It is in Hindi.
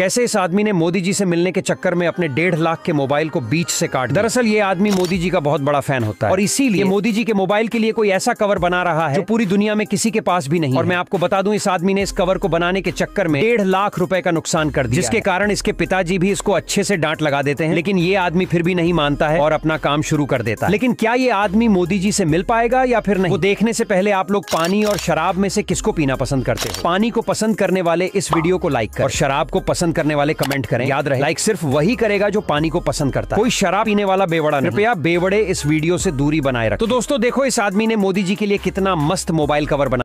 कैसे इस आदमी ने मोदी जी से मिलने के चक्कर में अपने डेढ़ लाख के मोबाइल को बीच से काट दरअसल ये आदमी मोदी जी का बहुत बड़ा फैन होता है और इसीलिए मोदी जी के मोबाइल के लिए कोई ऐसा कवर बना रहा है जो पूरी दुनिया में किसी के पास भी नहीं और मैं आपको बता दूं इस आदमी ने इस कवर को बनाने के चक्कर में डेढ़ लाख रुपए का नुकसान कर दिया जिसके कारण इसके पिताजी भी इसको अच्छे से डांट लगा देते हैं लेकिन ये आदमी फिर भी नहीं मानता है और अपना काम शुरू कर देता है लेकिन क्या ये आदमी मोदी जी से मिल पाएगा या फिर नहीं वो देखने से पहले आप लोग पानी और शराब में से किसको पीना पसंद करते हैं पानी को पसंद करने वाले इस वीडियो को लाइक कर और शराब को पसंद पसंद करने वाले कमेंट करें याद रहे लाइक सिर्फ वही करेगा जो पानी को पसंद करता है कोई शराब पीने वाला बेवड़ा कृपया बेवड़े इस वीडियो से दूरी बनाए रखें तो दोस्तों देखो इस आदमी ने मोदी जी के लिए कितना मस्त मोबाइल कवर बना